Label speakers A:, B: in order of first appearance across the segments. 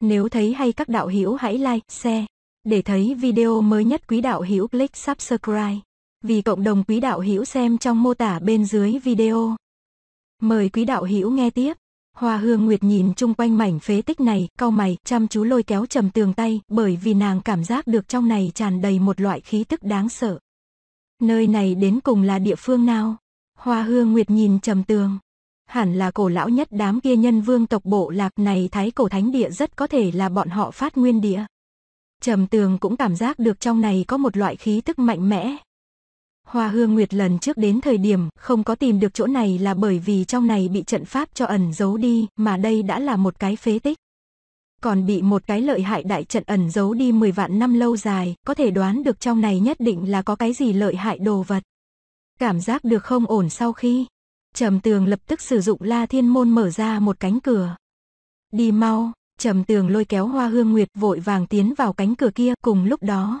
A: Nếu thấy hay các đạo hữu hãy like, share. Để thấy video mới nhất quý đạo hữu click subscribe. Vì cộng đồng quý đạo hữu xem trong mô tả bên dưới video. Mời quý đạo hữu nghe tiếp. Hoa Hương Nguyệt nhìn chung quanh mảnh phế tích này, cau mày, chăm chú lôi kéo trầm tường tay, bởi vì nàng cảm giác được trong này tràn đầy một loại khí tức đáng sợ. Nơi này đến cùng là địa phương nào? Hoa Hương Nguyệt nhìn trầm tường hẳn là cổ lão nhất đám kia nhân vương tộc bộ lạc này thái cổ thánh địa rất có thể là bọn họ phát nguyên địa. Trầm tường cũng cảm giác được trong này có một loại khí tức mạnh mẽ. Hoa hương nguyệt lần trước đến thời điểm không có tìm được chỗ này là bởi vì trong này bị trận pháp cho ẩn giấu đi mà đây đã là một cái phế tích. Còn bị một cái lợi hại đại trận ẩn giấu đi 10 vạn năm lâu dài, có thể đoán được trong này nhất định là có cái gì lợi hại đồ vật. Cảm giác được không ổn sau khi, Trầm tường lập tức sử dụng la thiên môn mở ra một cánh cửa. Đi mau, trầm tường lôi kéo hoa hương nguyệt vội vàng tiến vào cánh cửa kia cùng lúc đó.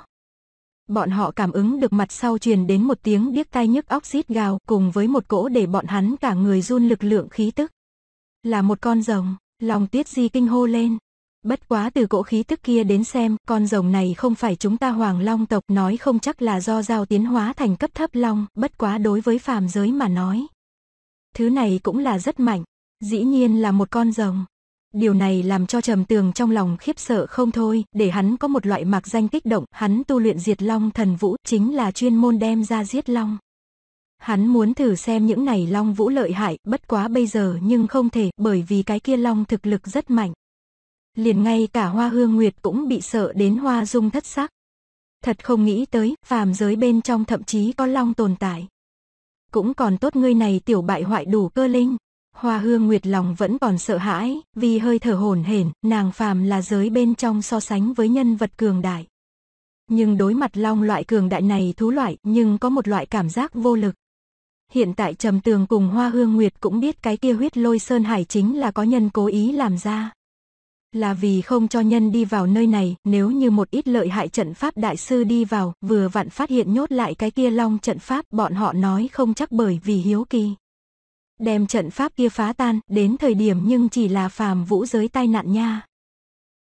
A: Bọn họ cảm ứng được mặt sau truyền đến một tiếng điếc tai nhức óc xít gào cùng với một cỗ để bọn hắn cả người run lực lượng khí tức. Là một con rồng, lòng tiết di kinh hô lên. Bất quá từ cỗ khí tức kia đến xem, con rồng này không phải chúng ta hoàng long tộc nói không chắc là do giao tiến hóa thành cấp thấp long, bất quá đối với phàm giới mà nói. Thứ này cũng là rất mạnh, dĩ nhiên là một con rồng. Điều này làm cho Trầm Tường trong lòng khiếp sợ không thôi, để hắn có một loại mạc danh kích động, hắn tu luyện diệt long thần vũ chính là chuyên môn đem ra giết long. Hắn muốn thử xem những này long vũ lợi hại, bất quá bây giờ nhưng không thể, bởi vì cái kia long thực lực rất mạnh. Liền ngay cả hoa hương nguyệt cũng bị sợ đến hoa dung thất sắc. Thật không nghĩ tới, phàm giới bên trong thậm chí có long tồn tại cũng còn tốt ngươi này tiểu bại hoại đủ cơ linh. Hoa hương nguyệt lòng vẫn còn sợ hãi, vì hơi thở hồn hển, nàng phàm là giới bên trong so sánh với nhân vật cường đại. Nhưng đối mặt long loại cường đại này thú loại, nhưng có một loại cảm giác vô lực. Hiện tại trầm tường cùng hoa hương nguyệt cũng biết cái kia huyết lôi sơn hải chính là có nhân cố ý làm ra, là vì không cho nhân đi vào nơi này, nếu như một ít lợi hại trận pháp đại sư đi vào, vừa vặn phát hiện nhốt lại cái kia long trận pháp, bọn họ nói không chắc bởi vì hiếu kỳ. Đem trận pháp kia phá tan, đến thời điểm nhưng chỉ là phàm vũ giới tai nạn nha.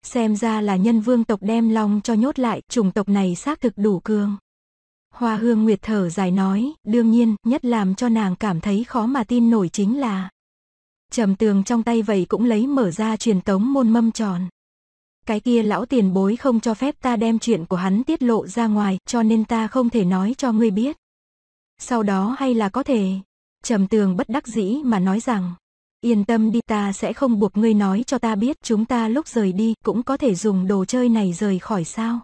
A: Xem ra là nhân vương tộc đem long cho nhốt lại, chủng tộc này xác thực đủ cương. Hoa hương nguyệt thở dài nói, đương nhiên, nhất làm cho nàng cảm thấy khó mà tin nổi chính là Trầm tường trong tay vậy cũng lấy mở ra truyền tống môn mâm tròn. Cái kia lão tiền bối không cho phép ta đem chuyện của hắn tiết lộ ra ngoài, cho nên ta không thể nói cho ngươi biết. Sau đó hay là có thể. Trầm tường bất đắc dĩ mà nói rằng, yên tâm đi ta sẽ không buộc ngươi nói cho ta biết chúng ta lúc rời đi cũng có thể dùng đồ chơi này rời khỏi sao.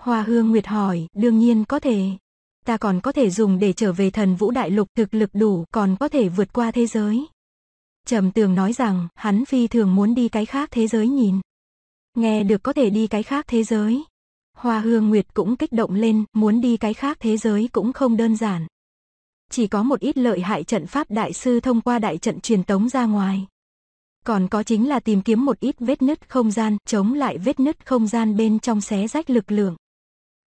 A: Hoa hương nguyệt hỏi, đương nhiên có thể. Ta còn có thể dùng để trở về thần vũ đại lục thực lực đủ còn có thể vượt qua thế giới. Trầm tường nói rằng hắn phi thường muốn đi cái khác thế giới nhìn. Nghe được có thể đi cái khác thế giới. Hoa hương nguyệt cũng kích động lên, muốn đi cái khác thế giới cũng không đơn giản. Chỉ có một ít lợi hại trận pháp đại sư thông qua đại trận truyền tống ra ngoài. Còn có chính là tìm kiếm một ít vết nứt không gian, chống lại vết nứt không gian bên trong xé rách lực lượng.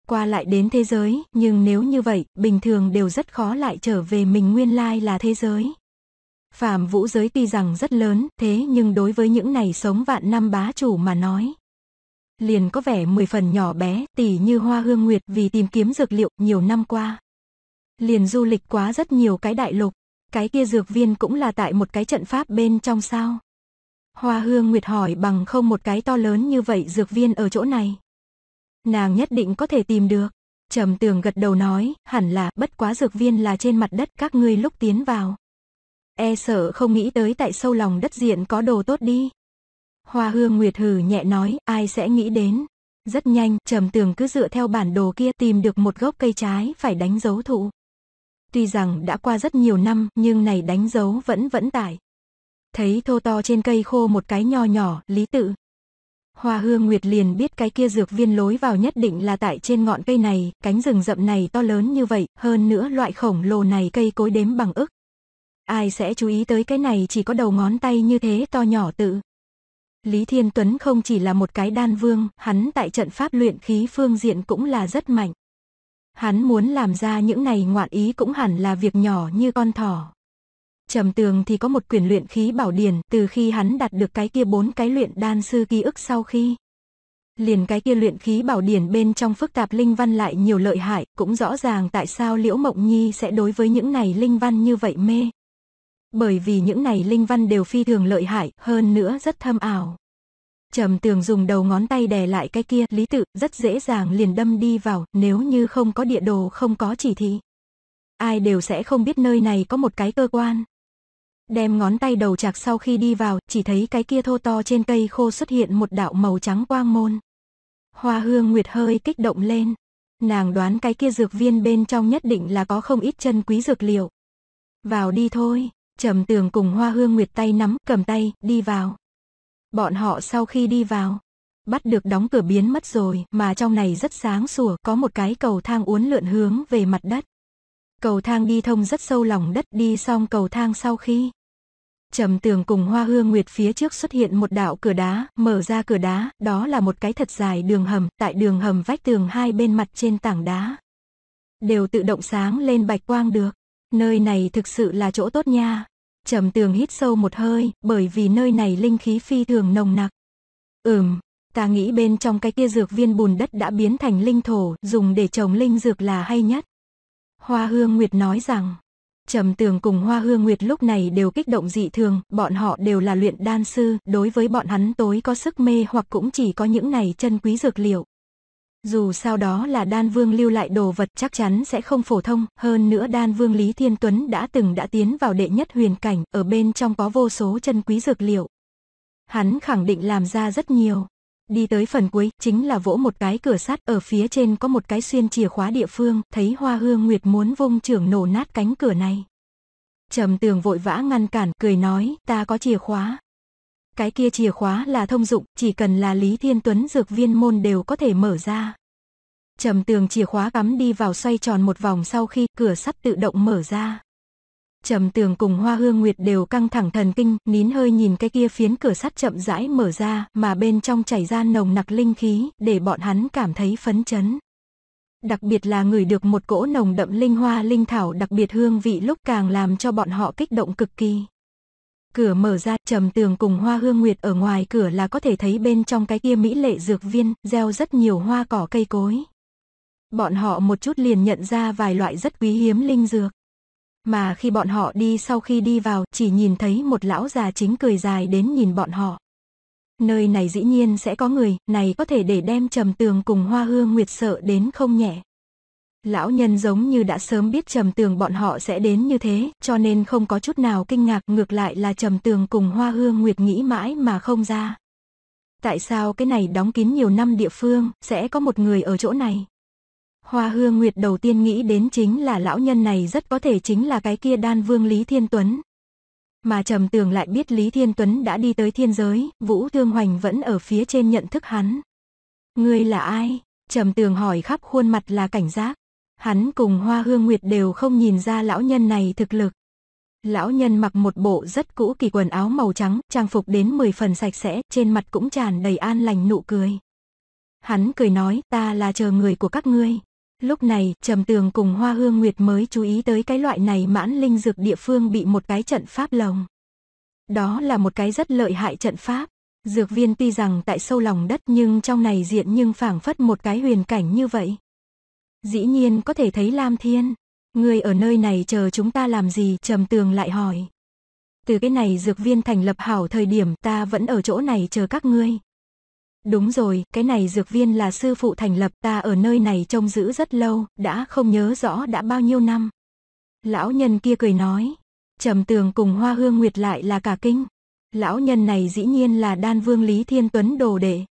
A: Qua lại đến thế giới, nhưng nếu như vậy, bình thường đều rất khó lại trở về mình nguyên lai là thế giới. Phạm Vũ giới tuy rằng rất lớn, thế nhưng đối với những này sống vạn năm bá chủ mà nói. Liền có vẻ mười phần nhỏ bé, tỷ như hoa hương nguyệt vì tìm kiếm dược liệu nhiều năm qua. Liền du lịch quá rất nhiều cái đại lục, cái kia dược viên cũng là tại một cái trận pháp bên trong sao. Hoa hương nguyệt hỏi bằng không một cái to lớn như vậy dược viên ở chỗ này. Nàng nhất định có thể tìm được. Trầm tường gật đầu nói, hẳn là bất quá dược viên là trên mặt đất các ngươi lúc tiến vào, e sợ không nghĩ tới tại sâu lòng đất diện có đồ tốt đi. Hoa hương nguyệt hử nhẹ nói, ai sẽ nghĩ đến. Rất nhanh, trầm tường cứ dựa theo bản đồ kia tìm được một gốc cây trái phải đánh dấu thụ. Tuy rằng đã qua rất nhiều năm, nhưng này đánh dấu vẫn vẫn tại. Thấy thô to trên cây khô một cái nho nhỏ, lý tự. Hoa hương nguyệt liền biết cái kia dược viên lối vào nhất định là tại trên ngọn cây này, cánh rừng rậm này to lớn như vậy, hơn nữa loại khổng lồ này cây cối đếm bằng ức ai sẽ chú ý tới cái này chỉ có đầu ngón tay như thế to nhỏ tự. Lý Thiên Tuấn không chỉ là một cái đan vương, hắn tại trận pháp luyện khí phương diện cũng là rất mạnh. Hắn muốn làm ra những này ngoạn ý cũng hẳn là việc nhỏ như con thỏ. Trầm tường thì có một quyển luyện khí bảo điển từ khi hắn đạt được cái kia bốn cái luyện đan sư ký ức sau khi. Liền cái kia luyện khí bảo điển bên trong phức tạp linh văn lại nhiều lợi hại, cũng rõ ràng tại sao Liễu Mộng Nhi sẽ đối với những này linh văn như vậy mê bởi vì những này linh văn đều phi thường lợi hại, hơn nữa rất thâm ảo. Trầm tường dùng đầu ngón tay đè lại cái kia, lý tự, rất dễ dàng liền đâm đi vào, nếu như không có địa đồ không có chỉ thị. Ai đều sẽ không biết nơi này có một cái cơ quan. Đem ngón tay đầu chạc sau khi đi vào, chỉ thấy cái kia thô to trên cây khô xuất hiện một đạo màu trắng quang môn. Hoa hương nguyệt hơi kích động lên. Nàng đoán cái kia dược viên bên trong nhất định là có không ít chân quý dược liệu. Vào đi thôi. Trầm tường cùng hoa hương nguyệt tay nắm, cầm tay, đi vào. Bọn họ sau khi đi vào, bắt được đóng cửa biến mất rồi, mà trong này rất sáng sủa, có một cái cầu thang uốn lượn hướng về mặt đất. Cầu thang đi thông rất sâu lòng đất, đi xong cầu thang sau khi. Trầm tường cùng hoa hương nguyệt phía trước xuất hiện một đạo cửa đá, mở ra cửa đá, đó là một cái thật dài đường hầm, tại đường hầm vách tường hai bên mặt trên tảng đá. Đều tự động sáng lên bạch quang được. Nơi này thực sự là chỗ tốt nha. Trầm tường hít sâu một hơi, bởi vì nơi này linh khí phi thường nồng nặc. Ừm, ta nghĩ bên trong cái kia dược viên bùn đất đã biến thành linh thổ, dùng để trồng linh dược là hay nhất. Hoa Hương Nguyệt nói rằng, Trầm Tường cùng Hoa Hương Nguyệt lúc này đều kích động dị thường, bọn họ đều là luyện đan sư, đối với bọn hắn tối có sức mê hoặc cũng chỉ có những này chân quý dược liệu. Dù sao đó là đan vương lưu lại đồ vật chắc chắn sẽ không phổ thông, hơn nữa đan vương Lý Thiên Tuấn đã từng đã tiến vào đệ nhất huyền cảnh, ở bên trong có vô số chân quý dược liệu. Hắn khẳng định làm ra rất nhiều. Đi tới phần cuối, chính là vỗ một cái cửa sắt, ở phía trên có một cái xuyên chìa khóa địa phương, thấy hoa hương nguyệt muốn vung trưởng nổ nát cánh cửa này. Trầm tường vội vã ngăn cản, cười nói, ta có chìa khóa cái kia chìa khóa là thông dụng, chỉ cần là Lý Thiên Tuấn dược viên môn đều có thể mở ra. Trầm tường chìa khóa cắm đi vào xoay tròn một vòng sau khi cửa sắt tự động mở ra. Trầm tường cùng hoa hương nguyệt đều căng thẳng thần kinh, nín hơi nhìn cái kia phiến cửa sắt chậm rãi mở ra, mà bên trong chảy ra nồng nặc linh khí, để bọn hắn cảm thấy phấn chấn. Đặc biệt là ngửi được một cỗ nồng đậm linh hoa linh thảo đặc biệt hương vị lúc càng làm cho bọn họ kích động cực kỳ. Cửa mở ra, trầm tường cùng hoa hương nguyệt ở ngoài cửa là có thể thấy bên trong cái kia mỹ lệ dược viên, gieo rất nhiều hoa cỏ cây cối. Bọn họ một chút liền nhận ra vài loại rất quý hiếm linh dược. Mà khi bọn họ đi sau khi đi vào, chỉ nhìn thấy một lão già chính cười dài đến nhìn bọn họ. Nơi này dĩ nhiên sẽ có người, này có thể để đem trầm tường cùng hoa hương nguyệt sợ đến không nhẹ. Lão nhân giống như đã sớm biết Trầm Tường bọn họ sẽ đến như thế, cho nên không có chút nào kinh ngạc, ngược lại là Trầm Tường cùng Hoa Hương Nguyệt nghĩ mãi mà không ra. Tại sao cái này đóng kín nhiều năm địa phương, sẽ có một người ở chỗ này? Hoa Hương Nguyệt đầu tiên nghĩ đến chính là lão nhân này rất có thể chính là cái kia đan vương Lý Thiên Tuấn. Mà Trầm Tường lại biết Lý Thiên Tuấn đã đi tới thiên giới, Vũ Thương Hoành vẫn ở phía trên nhận thức hắn. Ngươi là ai? Trầm Tường hỏi khắp khuôn mặt là cảnh giác. Hắn cùng Hoa Hương Nguyệt đều không nhìn ra lão nhân này thực lực. Lão nhân mặc một bộ rất cũ kỳ quần áo màu trắng, trang phục đến 10 phần sạch sẽ, trên mặt cũng tràn đầy an lành nụ cười. Hắn cười nói, ta là chờ người của các ngươi. Lúc này, Trầm Tường cùng Hoa Hương Nguyệt mới chú ý tới cái loại này mãn linh dược địa phương bị một cái trận pháp lồng. Đó là một cái rất lợi hại trận pháp. Dược viên tuy rằng tại sâu lòng đất nhưng trong này diện nhưng phảng phất một cái huyền cảnh như vậy. Dĩ nhiên có thể thấy Lam Thiên. Người ở nơi này chờ chúng ta làm gì? Trầm tường lại hỏi. Từ cái này dược viên thành lập hảo thời điểm ta vẫn ở chỗ này chờ các ngươi. Đúng rồi, cái này dược viên là sư phụ thành lập ta ở nơi này trông giữ rất lâu, đã không nhớ rõ đã bao nhiêu năm. Lão nhân kia cười nói. Trầm tường cùng hoa hương nguyệt lại là cả kinh. Lão nhân này dĩ nhiên là đan vương Lý Thiên Tuấn đồ đệ.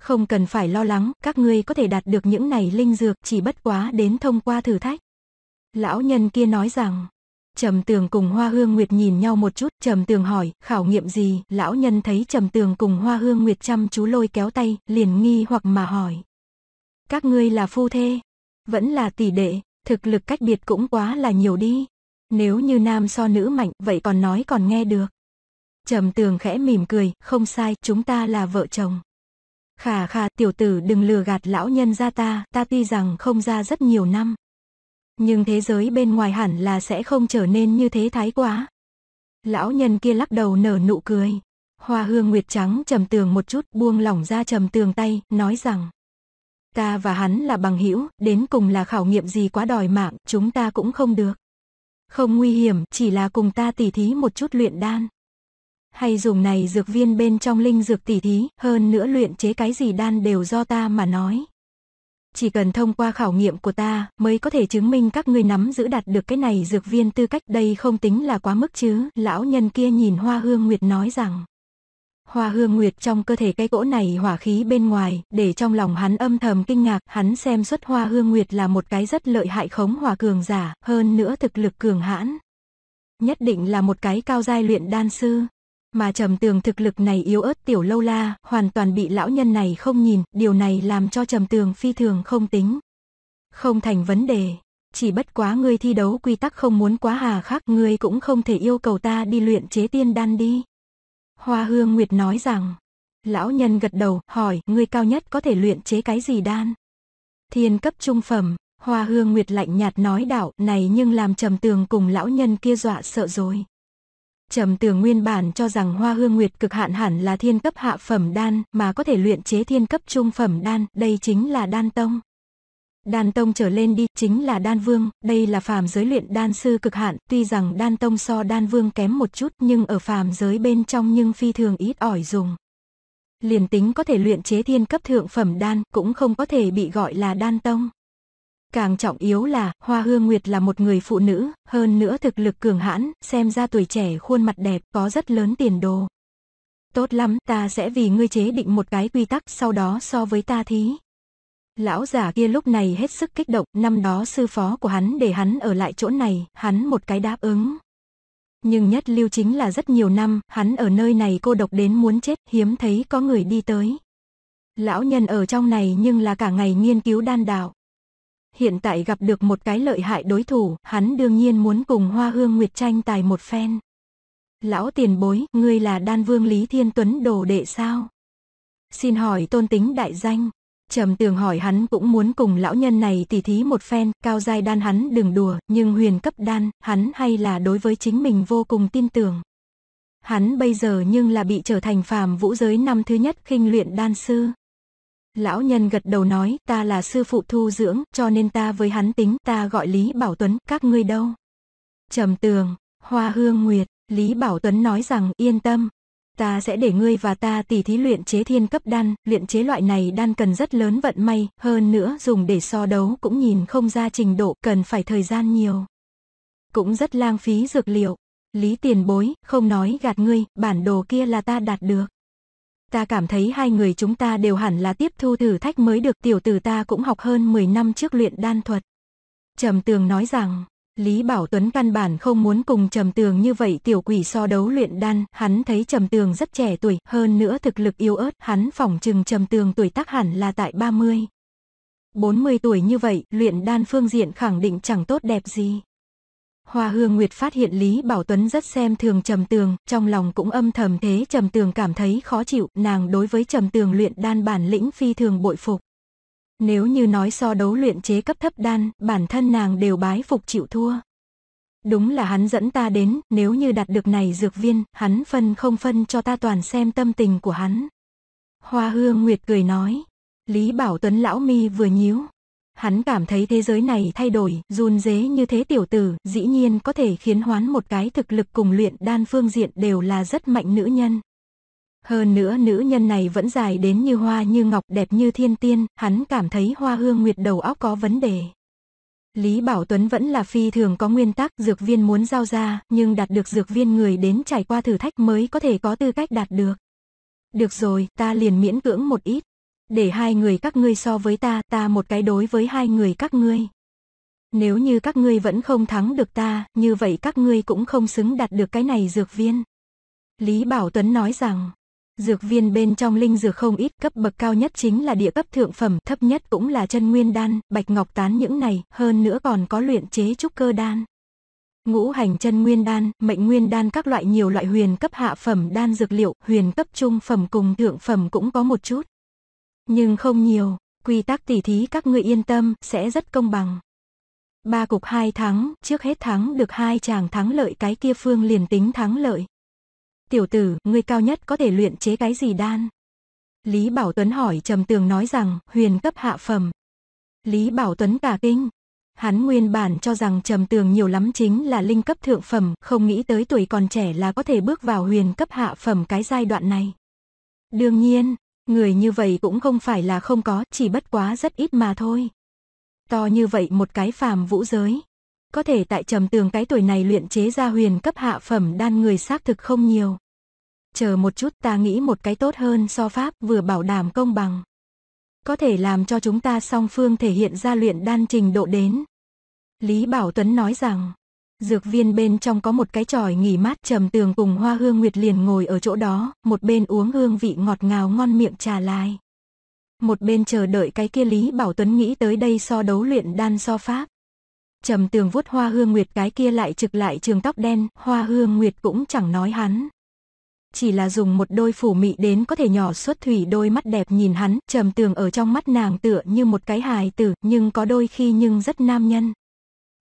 A: Không cần phải lo lắng, các ngươi có thể đạt được những này linh dược chỉ bất quá đến thông qua thử thách. Lão nhân kia nói rằng, Trầm Tường cùng Hoa Hương Nguyệt nhìn nhau một chút, Trầm Tường hỏi, khảo nghiệm gì? Lão nhân thấy Trầm Tường cùng Hoa Hương Nguyệt chăm chú lôi kéo tay, liền nghi hoặc mà hỏi. Các ngươi là phu thê, vẫn là tỷ đệ, thực lực cách biệt cũng quá là nhiều đi. Nếu như nam so nữ mạnh, vậy còn nói còn nghe được. Trầm Tường khẽ mỉm cười, không sai, chúng ta là vợ chồng. Khà khà tiểu tử đừng lừa gạt lão nhân ra ta, ta tuy rằng không ra rất nhiều năm. Nhưng thế giới bên ngoài hẳn là sẽ không trở nên như thế thái quá. Lão nhân kia lắc đầu nở nụ cười. Hoa hương nguyệt trắng trầm tường một chút buông lỏng ra trầm tường tay, nói rằng. Ta và hắn là bằng hữu đến cùng là khảo nghiệm gì quá đòi mạng, chúng ta cũng không được. Không nguy hiểm, chỉ là cùng ta tỉ thí một chút luyện đan hay dùng này dược viên bên trong linh dược tỷ thí, hơn nữa luyện chế cái gì đan đều do ta mà nói. Chỉ cần thông qua khảo nghiệm của ta mới có thể chứng minh các ngươi nắm giữ đạt được cái này dược viên tư cách đây không tính là quá mức chứ, lão nhân kia nhìn Hoa Hương Nguyệt nói rằng. Hoa hương nguyệt trong cơ thể cây gỗ này hỏa khí bên ngoài, để trong lòng hắn âm thầm kinh ngạc, hắn xem xuất hoa hương nguyệt là một cái rất lợi hại khống hỏa cường giả, hơn nữa thực lực cường hãn. Nhất định là một cái cao giai luyện đan sư, mà trầm tường thực lực này yếu ớt tiểu lâu la, hoàn toàn bị lão nhân này không nhìn, điều này làm cho trầm tường phi thường không tính. Không thành vấn đề, chỉ bất quá ngươi thi đấu quy tắc không muốn quá hà khắc, ngươi cũng không thể yêu cầu ta đi luyện chế tiên đan đi. Hoa hương Nguyệt nói rằng, lão nhân gật đầu, hỏi, ngươi cao nhất có thể luyện chế cái gì đan? Thiên cấp trung phẩm, Hoa hương Nguyệt lạnh nhạt nói đạo, này nhưng làm trầm tường cùng lão nhân kia dọa sợ rồi. Trầm tường nguyên bản cho rằng hoa hương nguyệt cực hạn hẳn là thiên cấp hạ phẩm đan mà có thể luyện chế thiên cấp trung phẩm đan, đây chính là đan tông. Đan tông trở lên đi chính là đan vương, đây là phàm giới luyện đan sư cực hạn, tuy rằng đan tông so đan vương kém một chút nhưng ở phàm giới bên trong nhưng phi thường ít ỏi dùng. Liền tính có thể luyện chế thiên cấp thượng phẩm đan cũng không có thể bị gọi là đan tông. Càng trọng yếu là, Hoa Hương Nguyệt là một người phụ nữ, hơn nữa thực lực cường hãn, xem ra tuổi trẻ khuôn mặt đẹp, có rất lớn tiền đồ. Tốt lắm, ta sẽ vì ngươi chế định một cái quy tắc sau đó so với ta thí. Lão giả kia lúc này hết sức kích động, năm đó sư phó của hắn để hắn ở lại chỗ này, hắn một cái đáp ứng. Nhưng nhất lưu chính là rất nhiều năm, hắn ở nơi này cô độc đến muốn chết, hiếm thấy có người đi tới. Lão nhân ở trong này nhưng là cả ngày nghiên cứu đan đạo hiện tại gặp được một cái lợi hại đối thủ, hắn đương nhiên muốn cùng Hoa Hương Nguyệt tranh tài một phen. Lão tiền bối, ngươi là đan vương Lý Thiên Tuấn đồ đệ sao? Xin hỏi tôn tính đại danh. Trầm tường hỏi hắn cũng muốn cùng lão nhân này tỉ thí một phen, cao giai đan hắn đừng đùa, nhưng huyền cấp đan, hắn hay là đối với chính mình vô cùng tin tưởng. Hắn bây giờ nhưng là bị trở thành phàm vũ giới năm thứ nhất khinh luyện đan sư. Lão nhân gật đầu nói, ta là sư phụ thu dưỡng, cho nên ta với hắn tính, ta gọi Lý Bảo Tuấn, các ngươi đâu? Trầm tường, hoa hương nguyệt, Lý Bảo Tuấn nói rằng, yên tâm, ta sẽ để ngươi và ta tỉ thí luyện chế thiên cấp đan, luyện chế loại này đan cần rất lớn vận may, hơn nữa dùng để so đấu cũng nhìn không ra trình độ, cần phải thời gian nhiều. Cũng rất lang phí dược liệu. Lý tiền bối, không nói gạt ngươi, bản đồ kia là ta đạt được. Ta cảm thấy hai người chúng ta đều hẳn là tiếp thu thử thách mới được tiểu tử ta cũng học hơn 10 năm trước luyện đan thuật. Trầm Tường nói rằng, Lý Bảo Tuấn căn bản không muốn cùng Trầm Tường như vậy tiểu quỷ so đấu luyện đan, hắn thấy Trầm Tường rất trẻ tuổi, hơn nữa thực lực yếu ớt, hắn phỏng chừng Trầm Tường tuổi tác hẳn là tại 30. 40 tuổi như vậy, luyện đan phương diện khẳng định chẳng tốt đẹp gì. Hoa Hương Nguyệt phát hiện Lý Bảo Tuấn rất xem thường Trầm Tường, trong lòng cũng âm thầm thế Trầm Tường cảm thấy khó chịu, nàng đối với Trầm Tường luyện đan bản lĩnh phi thường bội phục. Nếu như nói so đấu luyện chế cấp thấp đan, bản thân nàng đều bái phục chịu thua. Đúng là hắn dẫn ta đến, nếu như đạt được này dược viên, hắn phân không phân cho ta toàn xem tâm tình của hắn. Hoa Hương Nguyệt cười nói, Lý Bảo Tuấn lão mi vừa nhíu, Hắn cảm thấy thế giới này thay đổi, run dế như thế tiểu tử, dĩ nhiên có thể khiến hoán một cái thực lực cùng luyện đan phương diện đều là rất mạnh nữ nhân. Hơn nữa nữ nhân này vẫn dài đến như hoa như ngọc đẹp như thiên tiên, hắn cảm thấy hoa hương nguyệt đầu óc có vấn đề. Lý Bảo Tuấn vẫn là phi thường có nguyên tắc dược viên muốn giao ra, nhưng đạt được dược viên người đến trải qua thử thách mới có thể có tư cách đạt được. Được rồi, ta liền miễn cưỡng một ít để hai người các ngươi so với ta, ta một cái đối với hai người các ngươi. Nếu như các ngươi vẫn không thắng được ta, như vậy các ngươi cũng không xứng đạt được cái này dược viên. Lý Bảo Tuấn nói rằng, dược viên bên trong linh dược không ít, cấp bậc cao nhất chính là địa cấp thượng phẩm, thấp nhất cũng là chân nguyên đan, bạch ngọc tán những này, hơn nữa còn có luyện chế trúc cơ đan. Ngũ hành chân nguyên đan, mệnh nguyên đan các loại nhiều loại huyền cấp hạ phẩm đan dược liệu, huyền cấp trung phẩm cùng thượng phẩm cũng có một chút. Nhưng không nhiều, quy tắc tỉ thí các ngươi yên tâm sẽ rất công bằng. Ba cục hai thắng, trước hết thắng được hai chàng thắng lợi cái kia phương liền tính thắng lợi. Tiểu tử, ngươi cao nhất có thể luyện chế cái gì đan? Lý Bảo Tuấn hỏi trầm tường nói rằng huyền cấp hạ phẩm. Lý Bảo Tuấn cả kinh. Hắn nguyên bản cho rằng trầm tường nhiều lắm chính là linh cấp thượng phẩm, không nghĩ tới tuổi còn trẻ là có thể bước vào huyền cấp hạ phẩm cái giai đoạn này. Đương nhiên, Người như vậy cũng không phải là không có, chỉ bất quá rất ít mà thôi. To như vậy một cái phàm vũ giới. Có thể tại trầm tường cái tuổi này luyện chế ra huyền cấp hạ phẩm đan người xác thực không nhiều. Chờ một chút ta nghĩ một cái tốt hơn so pháp vừa bảo đảm công bằng. Có thể làm cho chúng ta song phương thể hiện ra luyện đan trình độ đến. Lý Bảo Tuấn nói rằng, Dược viên bên trong có một cái tròi nghỉ mát trầm tường cùng hoa hương nguyệt liền ngồi ở chỗ đó, một bên uống hương vị ngọt ngào ngon miệng trà lai. Một bên chờ đợi cái kia Lý Bảo Tuấn nghĩ tới đây so đấu luyện đan so pháp. Trầm tường vuốt hoa hương nguyệt cái kia lại trực lại trường tóc đen, hoa hương nguyệt cũng chẳng nói hắn. Chỉ là dùng một đôi phủ mị đến có thể nhỏ xuất thủy đôi mắt đẹp nhìn hắn, trầm tường ở trong mắt nàng tựa như một cái hài tử, nhưng có đôi khi nhưng rất nam nhân.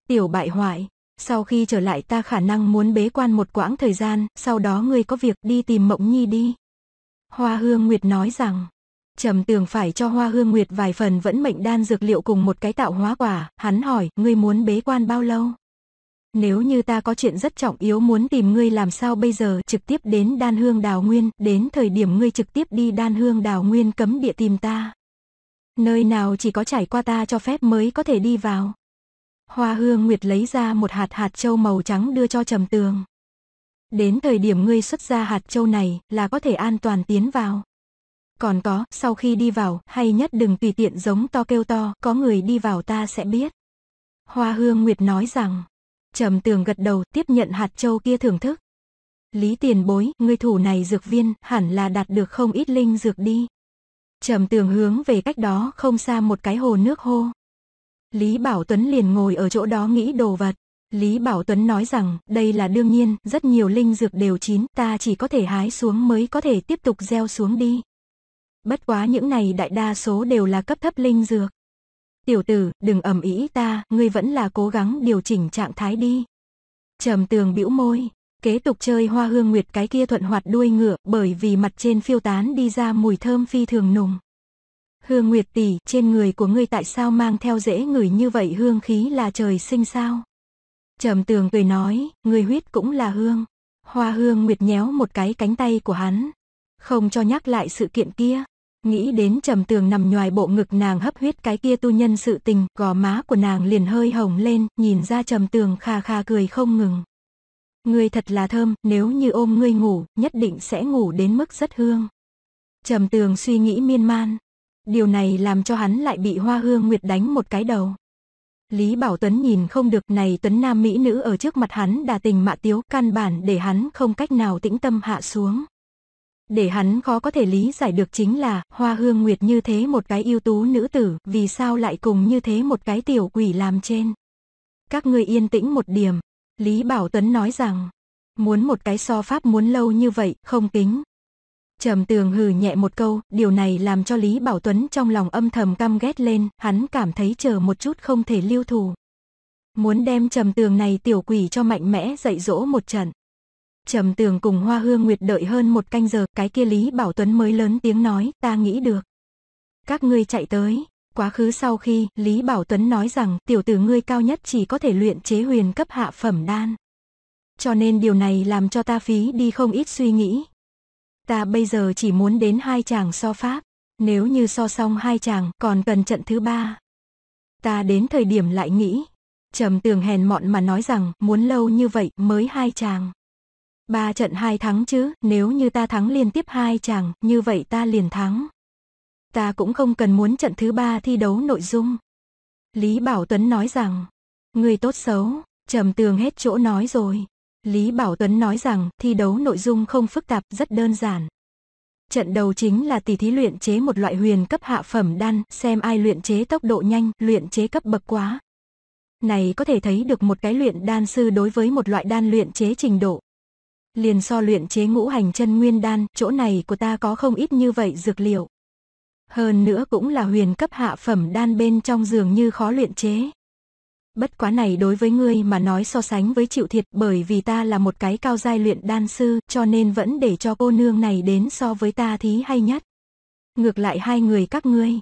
A: Tiểu bại hoại, sau khi trở lại ta khả năng muốn bế quan một quãng thời gian, sau đó ngươi có việc đi tìm Mộng Nhi đi. Hoa Hương Nguyệt nói rằng, Trầm Tường phải cho Hoa Hương Nguyệt vài phần vẫn mệnh đan dược liệu cùng một cái tạo hóa quả, hắn hỏi, ngươi muốn bế quan bao lâu? Nếu như ta có chuyện rất trọng yếu muốn tìm ngươi làm sao bây giờ trực tiếp đến đan hương đào nguyên, đến thời điểm ngươi trực tiếp đi đan hương đào nguyên cấm địa tìm ta. Nơi nào chỉ có trải qua ta cho phép mới có thể đi vào. Hoa hương nguyệt lấy ra một hạt hạt châu màu trắng đưa cho trầm tường. Đến thời điểm ngươi xuất ra hạt châu này là có thể an toàn tiến vào. Còn có, sau khi đi vào, hay nhất đừng tùy tiện giống to kêu to, có người đi vào ta sẽ biết. Hoa hương nguyệt nói rằng, trầm tường gật đầu tiếp nhận hạt châu kia thưởng thức. Lý tiền bối, ngươi thủ này dược viên, hẳn là đạt được không ít linh dược đi. Trầm tường hướng về cách đó không xa một cái hồ nước hô. Lý Bảo Tuấn liền ngồi ở chỗ đó nghĩ đồ vật. Lý Bảo Tuấn nói rằng, đây là đương nhiên, rất nhiều linh dược đều chín, ta chỉ có thể hái xuống mới có thể tiếp tục gieo xuống đi. Bất quá những này đại đa số đều là cấp thấp linh dược. Tiểu tử, đừng ầm ý ta, ngươi vẫn là cố gắng điều chỉnh trạng thái đi. Trầm tường bĩu môi, kế tục chơi hoa hương nguyệt cái kia thuận hoạt đuôi ngựa, bởi vì mặt trên phiêu tán đi ra mùi thơm phi thường nùng. Hương Nguyệt tỷ, trên người của ngươi tại sao mang theo dễ người như vậy hương khí là trời sinh sao? Trầm tường cười nói, người huyết cũng là hương. Hoa hương nguyệt nhéo một cái cánh tay của hắn. Không cho nhắc lại sự kiện kia. Nghĩ đến trầm tường nằm nhoài bộ ngực nàng hấp huyết cái kia tu nhân sự tình, gò má của nàng liền hơi hồng lên, nhìn ra trầm tường kha kha cười không ngừng. Ngươi thật là thơm, nếu như ôm ngươi ngủ, nhất định sẽ ngủ đến mức rất hương. Trầm tường suy nghĩ miên man, Điều này làm cho hắn lại bị Hoa Hương Nguyệt đánh một cái đầu. Lý Bảo Tuấn nhìn không được này Tuấn Nam Mỹ nữ ở trước mặt hắn đà tình mạ tiếu căn bản để hắn không cách nào tĩnh tâm hạ xuống. Để hắn khó có thể lý giải được chính là Hoa Hương Nguyệt như thế một cái ưu tú nữ tử vì sao lại cùng như thế một cái tiểu quỷ làm trên. Các ngươi yên tĩnh một điểm. Lý Bảo Tuấn nói rằng muốn một cái so pháp muốn lâu như vậy không kính. Trầm tường hừ nhẹ một câu, điều này làm cho Lý Bảo Tuấn trong lòng âm thầm căm ghét lên, hắn cảm thấy chờ một chút không thể lưu thủ. Muốn đem trầm tường này tiểu quỷ cho mạnh mẽ dạy dỗ một trận. Trầm tường cùng Hoa Hương Nguyệt đợi hơn một canh giờ, cái kia Lý Bảo Tuấn mới lớn tiếng nói, ta nghĩ được. Các ngươi chạy tới, quá khứ sau khi, Lý Bảo Tuấn nói rằng tiểu tử ngươi cao nhất chỉ có thể luyện chế huyền cấp hạ phẩm đan. Cho nên điều này làm cho ta phí đi không ít suy nghĩ, Ta bây giờ chỉ muốn đến hai chàng so pháp. Nếu như so xong hai chàng còn cần trận thứ ba. Ta đến thời điểm lại nghĩ. Trầm tường hèn mọn mà nói rằng muốn lâu như vậy mới hai chàng. Ba trận hai thắng chứ, nếu như ta thắng liên tiếp hai chàng, như vậy ta liền thắng. Ta cũng không cần muốn trận thứ ba thi đấu nội dung. Lý Bảo Tuấn nói rằng, người tốt xấu, trầm tường hết chỗ nói rồi, Lý Bảo Tuấn nói rằng thi đấu nội dung không phức tạp rất đơn giản. Trận đầu chính là tỷ thí luyện chế một loại huyền cấp hạ phẩm đan, xem ai luyện chế tốc độ nhanh, luyện chế cấp bậc quá. Này có thể thấy được một cái luyện đan sư đối với một loại đan luyện chế trình độ. Liền so luyện chế ngũ hành chân nguyên đan, chỗ này của ta có không ít như vậy dược liệu. Hơn nữa cũng là huyền cấp hạ phẩm đan bên trong dường như khó luyện chế bất quá này đối với ngươi mà nói so sánh với chịu thiệt bởi vì ta là một cái cao giai luyện đan sư, cho nên vẫn để cho cô nương này đến so với ta thí hay nhất. Ngược lại hai người các ngươi,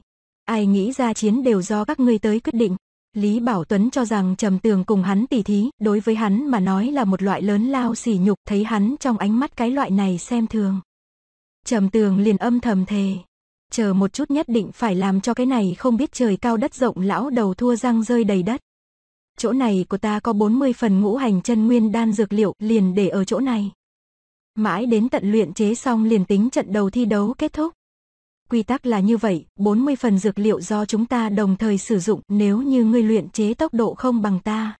A: ai nghĩ ra chiến đều do các ngươi tới quyết định. Lý Bảo Tuấn cho rằng trầm tường cùng hắn tỉ thí, đối với hắn mà nói là một loại lớn lao sỉ nhục, thấy hắn trong ánh mắt cái loại này xem thường. Trầm tường liền âm thầm thề, chờ một chút nhất định phải làm cho cái này không biết trời cao đất rộng lão đầu thua răng rơi đầy đất chỗ này của ta có 40 phần ngũ hành chân nguyên đan dược liệu liền để ở chỗ này. Mãi đến tận luyện chế xong liền tính trận đầu thi đấu kết thúc. Quy tắc là như vậy, 40 phần dược liệu do chúng ta đồng thời sử dụng nếu như ngươi luyện chế tốc độ không bằng ta.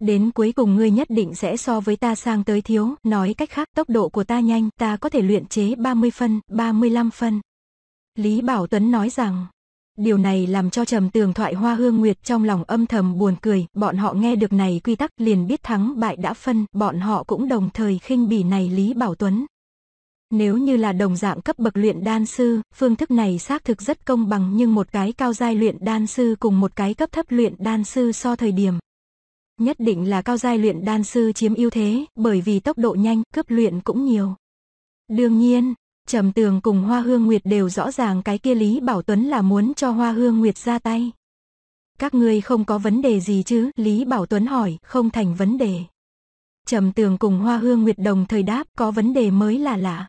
A: Đến cuối cùng ngươi nhất định sẽ so với ta sang tới thiếu, nói cách khác tốc độ của ta nhanh, ta có thể luyện chế 30 phân, 35 phân. Lý Bảo Tuấn nói rằng, Điều này làm cho trầm tường thoại hoa hương nguyệt trong lòng âm thầm buồn cười, bọn họ nghe được này quy tắc liền biết thắng bại đã phân, bọn họ cũng đồng thời khinh bỉ này Lý Bảo Tuấn. Nếu như là đồng dạng cấp bậc luyện đan sư, phương thức này xác thực rất công bằng nhưng một cái cao giai luyện đan sư cùng một cái cấp thấp luyện đan sư so thời điểm. Nhất định là cao giai luyện đan sư chiếm ưu thế, bởi vì tốc độ nhanh, cướp luyện cũng nhiều. Đương nhiên, Trầm Tường cùng Hoa Hương Nguyệt đều rõ ràng cái kia Lý Bảo Tuấn là muốn cho Hoa Hương Nguyệt ra tay. Các ngươi không có vấn đề gì chứ? Lý Bảo Tuấn hỏi, không thành vấn đề. Trầm Tường cùng Hoa Hương Nguyệt đồng thời đáp, có vấn đề mới là lạ.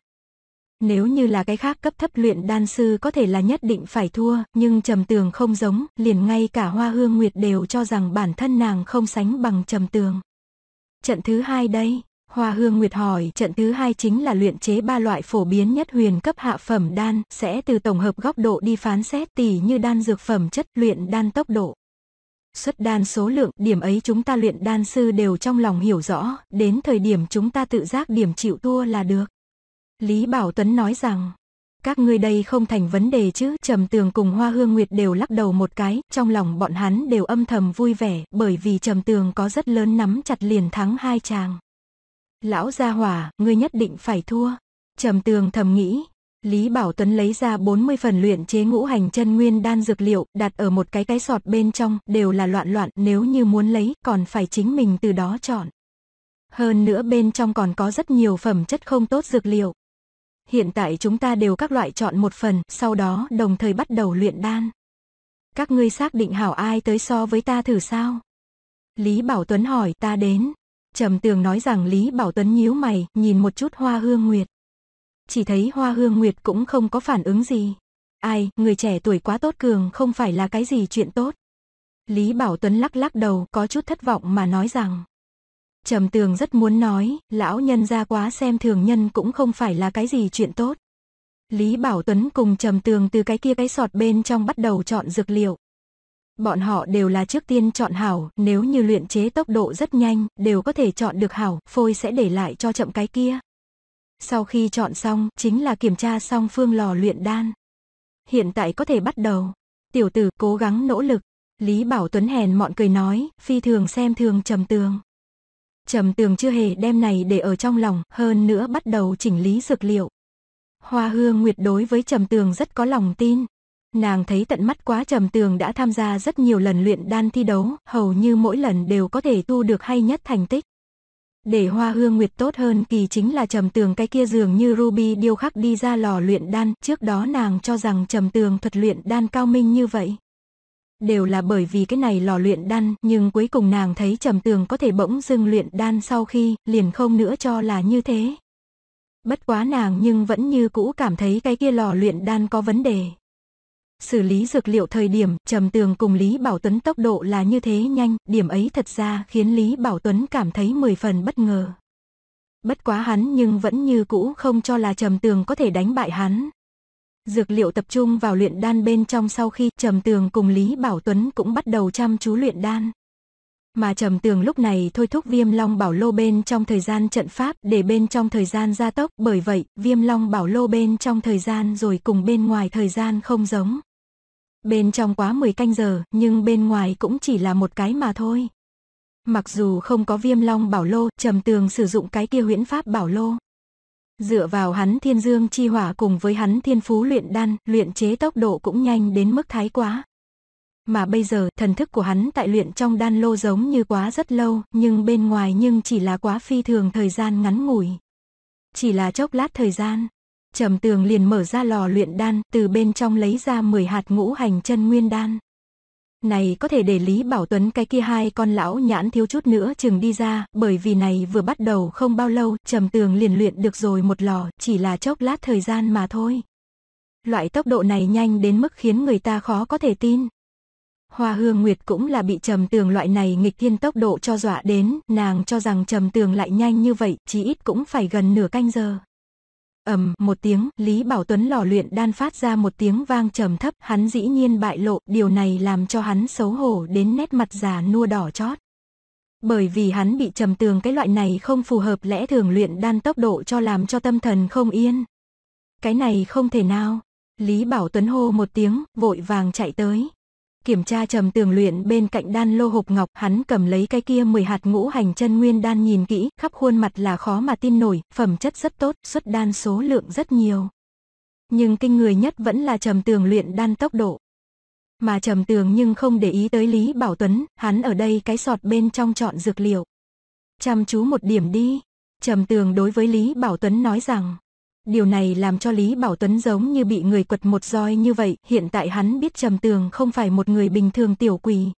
A: Nếu như là cái khác cấp thấp luyện đan sư có thể là nhất định phải thua, nhưng Trầm Tường không giống, liền ngay cả Hoa Hương Nguyệt đều cho rằng bản thân nàng không sánh bằng Trầm Tường. Trận thứ hai đây, Hoa Hương Nguyệt hỏi trận thứ hai chính là luyện chế ba loại phổ biến nhất huyền cấp hạ phẩm đan sẽ từ tổng hợp góc độ đi phán xét tỷ như đan dược phẩm chất luyện đan tốc độ. Xuất đan số lượng điểm ấy chúng ta luyện đan sư đều trong lòng hiểu rõ, đến thời điểm chúng ta tự giác điểm chịu thua là được. Lý Bảo Tuấn nói rằng, các ngươi đây không thành vấn đề chứ, Trầm Tường cùng Hoa Hương Nguyệt đều lắc đầu một cái, trong lòng bọn hắn đều âm thầm vui vẻ, bởi vì Trầm Tường có rất lớn nắm chặt liền thắng hai chàng. Lão gia hỏa, ngươi nhất định phải thua. Trầm tường thầm nghĩ, Lý Bảo Tuấn lấy ra 40 phần luyện chế ngũ hành chân nguyên đan dược liệu, đặt ở một cái cái sọt bên trong, đều là loạn loạn, nếu như muốn lấy, còn phải chính mình từ đó chọn. Hơn nữa bên trong còn có rất nhiều phẩm chất không tốt dược liệu. Hiện tại chúng ta đều các loại chọn một phần, sau đó đồng thời bắt đầu luyện đan. Các ngươi xác định hảo ai tới so với ta thử sao? Lý Bảo Tuấn hỏi ta đến, Trầm tường nói rằng Lý Bảo Tuấn nhíu mày, nhìn một chút hoa hương nguyệt. Chỉ thấy hoa hương nguyệt cũng không có phản ứng gì. Ai, người trẻ tuổi quá tốt cường không phải là cái gì chuyện tốt. Lý Bảo Tuấn lắc lắc đầu, có chút thất vọng mà nói rằng. Trầm tường rất muốn nói, lão nhân ra quá xem thường nhân cũng không phải là cái gì chuyện tốt. Lý Bảo Tuấn cùng Trầm Tường từ cái kia cái sọt bên trong bắt đầu chọn dược liệu bọn họ đều là trước tiên chọn hảo, nếu như luyện chế tốc độ rất nhanh, đều có thể chọn được hảo, phôi sẽ để lại cho chậm cái kia. Sau khi chọn xong, chính là kiểm tra xong phương lò luyện đan. Hiện tại có thể bắt đầu. Tiểu tử cố gắng nỗ lực. Lý Bảo Tuấn hèn mọn cười nói, phi thường xem thường trầm tường. Trầm tường chưa hề đem này để ở trong lòng, hơn nữa bắt đầu chỉnh lý dược liệu. Hoa hương nguyệt đối với trầm tường rất có lòng tin, Nàng thấy tận mắt quá trầm tường đã tham gia rất nhiều lần luyện đan thi đấu, hầu như mỗi lần đều có thể tu được hay nhất thành tích. Để hoa hương nguyệt tốt hơn kỳ chính là trầm tường cái kia dường như Ruby điêu khắc đi ra lò luyện đan, trước đó nàng cho rằng trầm tường thuật luyện đan cao minh như vậy. Đều là bởi vì cái này lò luyện đan, nhưng cuối cùng nàng thấy trầm tường có thể bỗng dưng luyện đan sau khi, liền không nữa cho là như thế. Bất quá nàng nhưng vẫn như cũ cảm thấy cái kia lò luyện đan có vấn đề xử lý dược liệu thời điểm trầm tường cùng Lý Bảo Tuấn tốc độ là như thế nhanh, điểm ấy thật ra khiến Lý Bảo Tuấn cảm thấy mười phần bất ngờ. Bất quá hắn nhưng vẫn như cũ không cho là trầm tường có thể đánh bại hắn. Dược liệu tập trung vào luyện đan bên trong sau khi trầm tường cùng Lý Bảo Tuấn cũng bắt đầu chăm chú luyện đan. Mà trầm tường lúc này thôi thúc viêm long bảo lô bên trong thời gian trận pháp để bên trong thời gian gia tốc bởi vậy viêm long bảo lô bên trong thời gian rồi cùng bên ngoài thời gian không giống. Bên trong quá 10 canh giờ, nhưng bên ngoài cũng chỉ là một cái mà thôi. Mặc dù không có viêm long bảo lô, trầm tường sử dụng cái kia huyễn pháp bảo lô. Dựa vào hắn thiên dương chi hỏa cùng với hắn thiên phú luyện đan, luyện chế tốc độ cũng nhanh đến mức thái quá. Mà bây giờ, thần thức của hắn tại luyện trong đan lô giống như quá rất lâu, nhưng bên ngoài nhưng chỉ là quá phi thường thời gian ngắn ngủi. Chỉ là chốc lát thời gian, Trầm tường liền mở ra lò luyện đan, từ bên trong lấy ra 10 hạt ngũ hành chân nguyên đan. Này có thể để Lý Bảo Tuấn cái kia hai con lão nhãn thiếu chút nữa chừng đi ra, bởi vì này vừa bắt đầu không bao lâu, trầm tường liền luyện được rồi một lò, chỉ là chốc lát thời gian mà thôi. Loại tốc độ này nhanh đến mức khiến người ta khó có thể tin. Hoa Hương Nguyệt cũng là bị trầm tường loại này nghịch thiên tốc độ cho dọa đến, nàng cho rằng trầm tường lại nhanh như vậy, chỉ ít cũng phải gần nửa canh giờ ầm một tiếng lý bảo tuấn lò luyện đan phát ra một tiếng vang trầm thấp hắn dĩ nhiên bại lộ điều này làm cho hắn xấu hổ đến nét mặt già nua đỏ chót bởi vì hắn bị trầm tường cái loại này không phù hợp lẽ thường luyện đan tốc độ cho làm cho tâm thần không yên cái này không thể nào lý bảo tuấn hô một tiếng vội vàng chạy tới kiểm tra trầm tường luyện bên cạnh đan lô hộp ngọc, hắn cầm lấy cái kia 10 hạt ngũ hành chân nguyên đan nhìn kỹ, khắp khuôn mặt là khó mà tin nổi, phẩm chất rất tốt, xuất đan số lượng rất nhiều. Nhưng kinh người nhất vẫn là trầm tường luyện đan tốc độ. Mà trầm tường nhưng không để ý tới Lý Bảo Tuấn, hắn ở đây cái sọt bên trong chọn dược liệu. Chăm chú một điểm đi. Trầm tường đối với Lý Bảo Tuấn nói rằng, Điều này làm cho Lý Bảo Tuấn giống như bị người quật một roi như vậy, hiện tại hắn biết Trầm Tường không phải một người bình thường tiểu quỷ.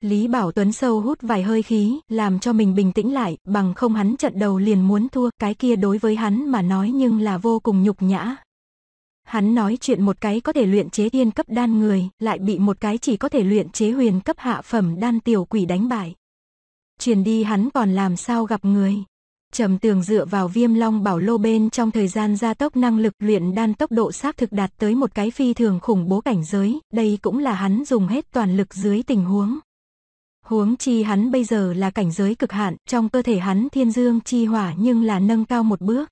A: Lý Bảo Tuấn sâu hút vài hơi khí, làm cho mình bình tĩnh lại, bằng không hắn trận đầu liền muốn thua, cái kia đối với hắn mà nói nhưng là vô cùng nhục nhã. Hắn nói chuyện một cái có thể luyện chế thiên cấp đan người, lại bị một cái chỉ có thể luyện chế huyền cấp hạ phẩm đan tiểu quỷ đánh bại. Truyền đi hắn còn làm sao gặp người. Trầm tường dựa vào viêm long bảo lô bên trong thời gian gia tốc năng lực luyện đan tốc độ xác thực đạt tới một cái phi thường khủng bố cảnh giới, đây cũng là hắn dùng hết toàn lực dưới tình huống. Huống chi hắn bây giờ là cảnh giới cực hạn, trong cơ thể hắn thiên dương chi hỏa nhưng là nâng cao một bước.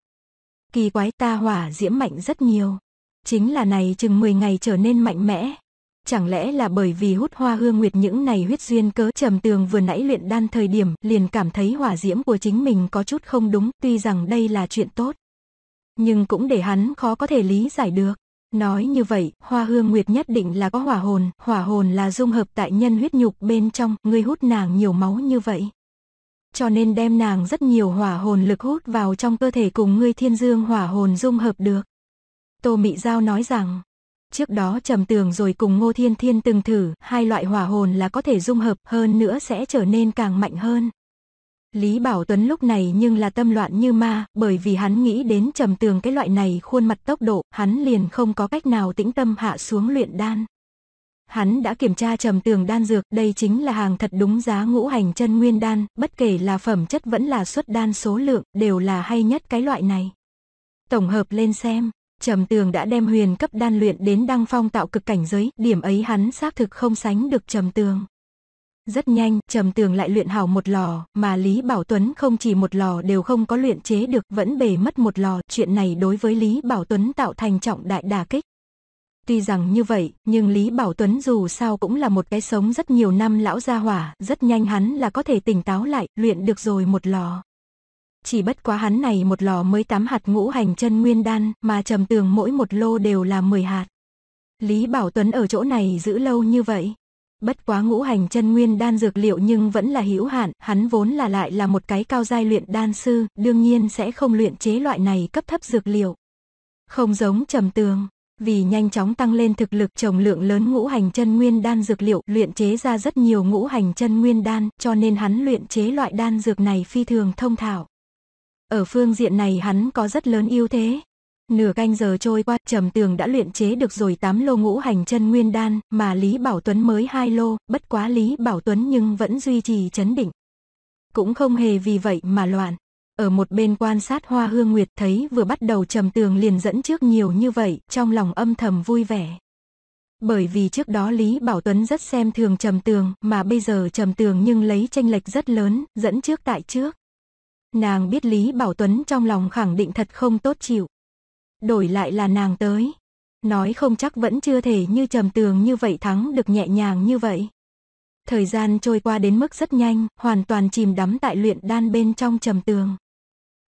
A: Kỳ quái ta hỏa diễm mạnh rất nhiều. Chính là này chừng 10 ngày trở nên mạnh mẽ, chẳng lẽ là bởi vì hút hoa hương nguyệt những này huyết duyên cớ trầm tường vừa nãy luyện đan thời điểm liền cảm thấy hỏa diễm của chính mình có chút không đúng tuy rằng đây là chuyện tốt nhưng cũng để hắn khó có thể lý giải được nói như vậy hoa hương nguyệt nhất định là có hỏa hồn hỏa hồn là dung hợp tại nhân huyết nhục bên trong ngươi hút nàng nhiều máu như vậy cho nên đem nàng rất nhiều hỏa hồn lực hút vào trong cơ thể cùng ngươi thiên dương hỏa hồn dung hợp được tô mị giao nói rằng Trước đó Trầm Tường rồi cùng Ngô Thiên Thiên từng thử, hai loại hỏa hồn là có thể dung hợp hơn nữa sẽ trở nên càng mạnh hơn. Lý Bảo Tuấn lúc này nhưng là tâm loạn như ma, bởi vì hắn nghĩ đến Trầm Tường cái loại này khuôn mặt tốc độ, hắn liền không có cách nào tĩnh tâm hạ xuống luyện đan. Hắn đã kiểm tra trầm tường đan dược, đây chính là hàng thật đúng giá ngũ hành chân nguyên đan, bất kể là phẩm chất vẫn là xuất đan số lượng, đều là hay nhất cái loại này. Tổng hợp lên xem, Trầm Tường đã đem huyền cấp đan luyện đến đăng phong tạo cực cảnh giới, điểm ấy hắn xác thực không sánh được Trầm Tường. Rất nhanh, Trầm Tường lại luyện hào một lò, mà Lý Bảo Tuấn không chỉ một lò đều không có luyện chế được, vẫn bể mất một lò, chuyện này đối với Lý Bảo Tuấn tạo thành trọng đại đà kích. Tuy rằng như vậy, nhưng Lý Bảo Tuấn dù sao cũng là một cái sống rất nhiều năm lão gia hỏa, rất nhanh hắn là có thể tỉnh táo lại, luyện được rồi một lò chỉ bất quá hắn này một lò mới tám hạt ngũ hành chân nguyên đan mà trầm tường mỗi một lô đều là 10 hạt. Lý Bảo Tuấn ở chỗ này giữ lâu như vậy. Bất quá ngũ hành chân nguyên đan dược liệu nhưng vẫn là hữu hạn, hắn vốn là lại là một cái cao giai luyện đan sư, đương nhiên sẽ không luyện chế loại này cấp thấp dược liệu. Không giống trầm tường, vì nhanh chóng tăng lên thực lực trồng lượng lớn ngũ hành chân nguyên đan dược liệu, luyện chế ra rất nhiều ngũ hành chân nguyên đan, cho nên hắn luyện chế loại đan dược này phi thường thông thạo. Ở phương diện này hắn có rất lớn ưu thế. Nửa canh giờ trôi qua, Trầm Tường đã luyện chế được rồi 8 lô ngũ hành chân nguyên đan, mà Lý Bảo Tuấn mới hai lô, bất quá Lý Bảo Tuấn nhưng vẫn duy trì chấn định. Cũng không hề vì vậy mà loạn. Ở một bên quan sát hoa hương nguyệt thấy vừa bắt đầu Trầm Tường liền dẫn trước nhiều như vậy, trong lòng âm thầm vui vẻ. Bởi vì trước đó Lý Bảo Tuấn rất xem thường Trầm Tường, mà bây giờ Trầm Tường nhưng lấy tranh lệch rất lớn, dẫn trước tại trước. Nàng biết Lý Bảo Tuấn trong lòng khẳng định thật không tốt chịu. Đổi lại là nàng tới. Nói không chắc vẫn chưa thể như trầm tường như vậy thắng được nhẹ nhàng như vậy. Thời gian trôi qua đến mức rất nhanh, hoàn toàn chìm đắm tại luyện đan bên trong trầm tường.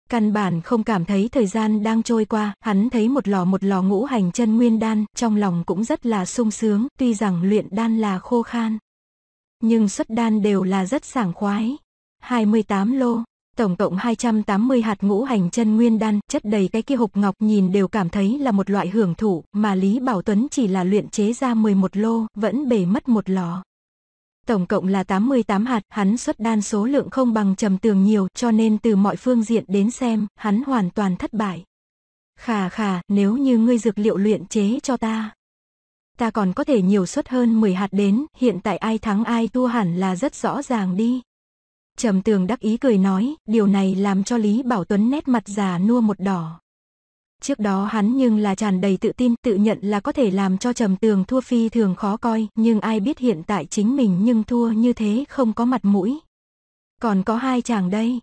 A: Căn bản không cảm thấy thời gian đang trôi qua, hắn thấy một lò một lò ngũ hành chân nguyên đan, trong lòng cũng rất là sung sướng, tuy rằng luyện đan là khô khan. Nhưng xuất đan đều là rất sảng khoái. 28 lô, tổng cộng 280 hạt ngũ hành chân nguyên đan, chất đầy cái kia hộp ngọc nhìn đều cảm thấy là một loại hưởng thụ, mà Lý Bảo Tuấn chỉ là luyện chế ra 11 lô, vẫn bể mất một lò. Tổng cộng là 88 hạt, hắn xuất đan số lượng không bằng trầm tường nhiều, cho nên từ mọi phương diện đến xem, hắn hoàn toàn thất bại. Khà khà, nếu như ngươi dược liệu luyện chế cho ta, ta còn có thể nhiều xuất hơn 10 hạt đến, hiện tại ai thắng ai thua hẳn là rất rõ ràng đi. Trầm tường đắc ý cười nói, điều này làm cho Lý Bảo Tuấn nét mặt già nua một đỏ. Trước đó hắn nhưng là tràn đầy tự tin, tự nhận là có thể làm cho trầm tường thua phi thường khó coi, nhưng ai biết hiện tại chính mình nhưng thua như thế không có mặt mũi. Còn có hai chàng đây.